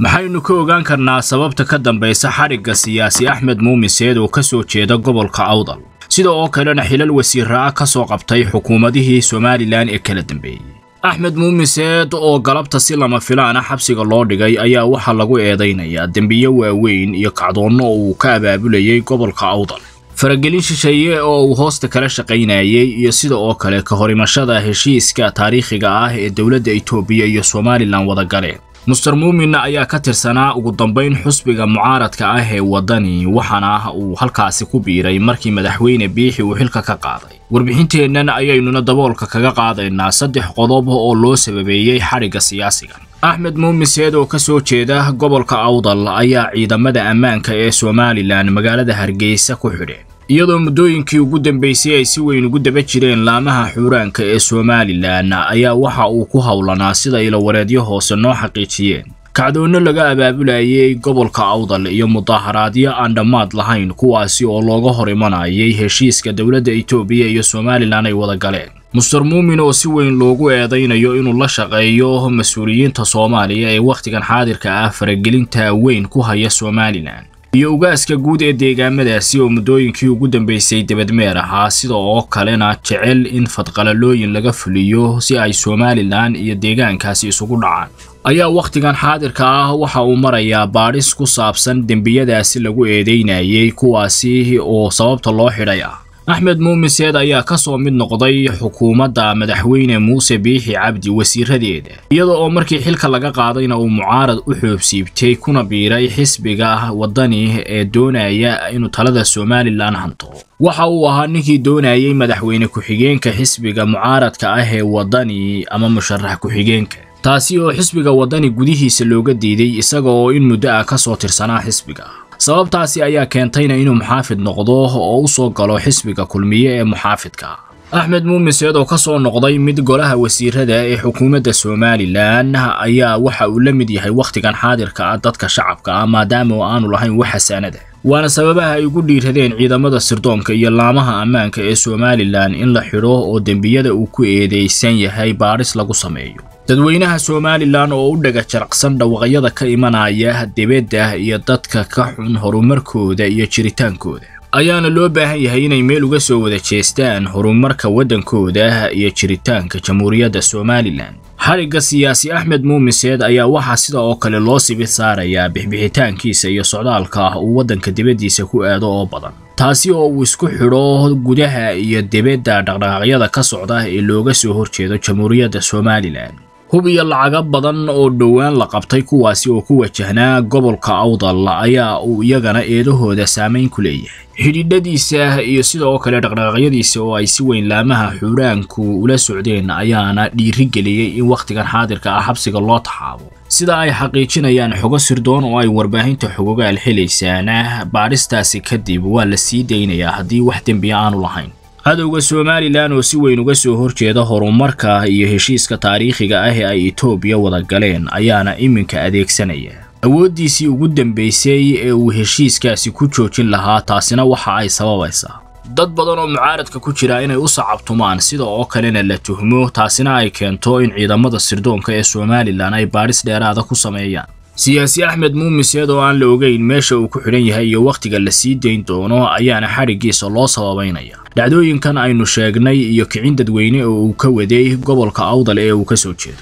maxaynu ka ogaan karnaa sababta ka dambaysa xadhigga siyaasi axmed muumiseed oo ka soo jeeda gobolka awdal sida oo kalena xilal wasiira ah ka soo qabtay xukuumadihii somalilan ee kala dambeeyey axmed muumiseed oo galabta si lama filaana xabsiga loo dhigay ayaa waxaa lagu eedaynayaa dembiyo waaweyn iyo kacdoonno oo uu ka abaabulayay gobolka awdal faragelin shisheeye oo uu hoosta kala shaqaynayay iyo sida oo kale ka horimashada heshiiska taariikhiga ah ee dowladda itoobiya iyo somalilan wada galeen muster muuminna ayaa ka tirsanaa ugu dambayn xusbiga mucaaradka ah ee waddani waxaana uu halkaasi ku biiray markii madaxweyne biixi uu xilka ka qaaday warbixinteennan ayaynuna daboolka kaga qaadaynaa saddex qodob oo loo sababeeyey xadhigga siyaasigan axmed muumiseed oo ka soo jeeda gobolka awdal ayaa ciidamada ammaanka ee somalilan magaalada hargeysa ku xidheen iyadoo muddooyinkii ugu dambeysay ay si weyn ugu daba jireen laamaha xuuraanka ee somalilan ayaa waxa uu ku howlanaa sida wareedyo hoose noo xaqiijiyeen kacdoonno laga abaabulayay gobolka awdal iyo mudaharaadyo aan dhammaad lahayn kuwaasi oo looga hor imanayay heshiiska dowladda etoobiya iyo somalilan ay wada galeen muster muumin oo si weyn loogu eedaynayo inuu la shaqeeyo mas-uuliyiinta soomaaliya ee wakhtigan xaadirka ah faragelinta weyn ku haya somalilan iyo ugaaska guud ee deegaamadaasi oo muddooyinkii ugu dambeysay debadmeer ahaa sida oo kalena jecel in fadqalalooyin laga fuliyo si ay somalilan iyo deegaankaasi isugu dhacaan ayaa wakhtigan xaadirka ah waxa uu marayaa baadhis ku saabsan dembiyadaasi lagu eedaynayay kuwaasi oo sababta loo xidhay ah axmed muumiseed ayaa ka soo mid noqday xukuumadda madaxweyne muuse biixi cabdi wasiiradeeda iyada oo markii xilka laga qaadayna uu mucaarad u xoobsiibtay kuna biiray xisbiga waddani ee doonaya inuu talada somalilan hanto waxa uu ahaa ninkii doonayay madaxweyne ku-xigeenka xisbiga mucaaradka ah ee waddani ama musharax ku-xigeenka taasi oo xisbiga waddani gudihiisa looga diiday isaga oo in muddo ah ka soo tirsanaa xisbiga sababtaasi ayaa keentayna inuu muxaafid noqdo oo u soo galo xisbiga kulmiye ee muxaafidka axmed muumin seed oo ka soo noqday mid golaha wasiirada ee xukuumadda somalilan ayaa waxa uu la mid yahay wakhtigan xaadirka ah dadka shacabka ah maadaama oo aanu lahayn wax xasaanada ah. waana sababaha ay ugu dhiiradeen ciidamada sirdoonka iyo laamaha ammaanka ee somalilan in la xidho oo dembiyada uu ku eedaysan yahay baadhis lagu sameeyo dadweynaha somalilan oo u dhaga jaraqsan dhawaqyada ka imanaya debedda iyo dadka ka xun horumarkooda iyo jiritaankooda ayaana loo baahan yahay inay meel uga soo wada jeestaan horumarka waddankooda iyo jiritaanka jamhuuriyadda somalilan xarigga siyaasi axmed muumiseed ayaa waxaa sida oo kale loo sibi saarayaa bixbixitaankiisa iyo socdaalka ah uu waddanka dibaddiisa ku aado oo badan taasi oo uu isku xidho gudaha iyo debedda dhaqdhaqaaqyada ka socda ee looga soo horjeedo jamhuuriyadda somalilan hub lacaga badan oo dhowaan la qabtay kuwaasi oo ku wajahnaa gobolka awdal ayaa uu iyagana eedahooda saamayn ku leeyahay xidhiidhadiisa iyo sidoo kale dhaqdhaqaaqyadiisa oo ay si weyn laamaha xuuraanku ula socdeen ayaana dhiiri geliyey in wakhtigan xaadirka ah xabsiga loo taxaabo sida ay xaqiijinayaan xogo sirdoon oo ay warbaahinta xogogaal xelaysaan baadhistaasi kadib waa la sii daynayaa haddii wax dembiya aanu lahayn hadowga somalilan oo si weyn uga soo horjeeda horumarka iyo heshiiska taariikhiga ah ee ay etoobiya wada galeen ayaana iminka adeegsanaya awooddiisii ugu dambaysay ee uu heshiiskaasi ku joojin lahaa taasina waxa ay sababaysaa dad badan oo mucaaradka ku jira inay u sacabtumaan sida oo kalena la tuhmo taasina ay keento in ciidamada sirdoonka ee somalilan ay baadhis dheeraada ku sameeyaan siyaasi axmed muumis oo aan la ogeyn meesha uu ku xidhan yahay iyo wakhtiga la sii dayn doono ayaana xadhiggiisa loo sababaynaya dhacdooyinkan aynu sheegnay iyo kicin dadweyne oo uu ka waday gobolka awdal ee uu ka soo jeeday